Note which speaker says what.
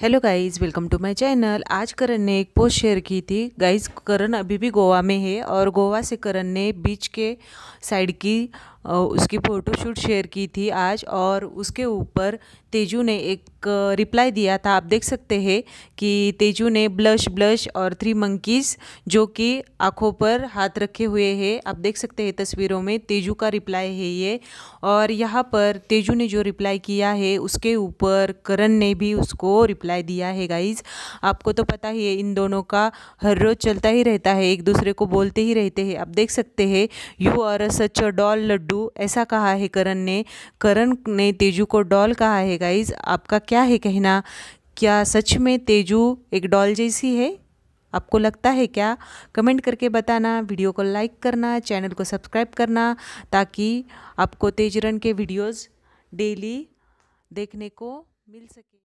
Speaker 1: hello guys welcome to my channel आज करण ने एक पोस्ट शेयर की थी गाइस करण अभी भी गोवा में है और गोवा से करण ने बीच के साइड की उसकी फ़ोटोशूट शेयर की थी आज और उसके ऊपर तेजू ने एक रिप्लाई दिया था आप देख सकते हैं कि तेजू ने ब्लश ब्लश और थ्री मंकीज़ जो कि आंखों पर हाथ रखे हुए हैं आप देख सकते हैं तस्वीरों में तेजू का रिप्लाई है ये और यहाँ पर तेजू ने जो रिप्लाई किया है उसके ऊपर करण ने भी उसको रिप्लाई दिया है गाइज आपको तो पता ही है इन दोनों का हर रोज़ चलता ही रहता है एक दूसरे को बोलते ही रहते हैं आप देख सकते हैं you are such a doll laddoo ऐसा कहा है करण ने करण ने तेजू को डॉल कहा है गाइज़ आपका क्या है कहना क्या सच में तेजू एक डॉल जैसी है आपको लगता है क्या कमेंट करके बताना वीडियो को लाइक करना चैनल को सब्सक्राइब करना ताकि आपको तेजरन के वीडियोस डेली देखने को मिल सके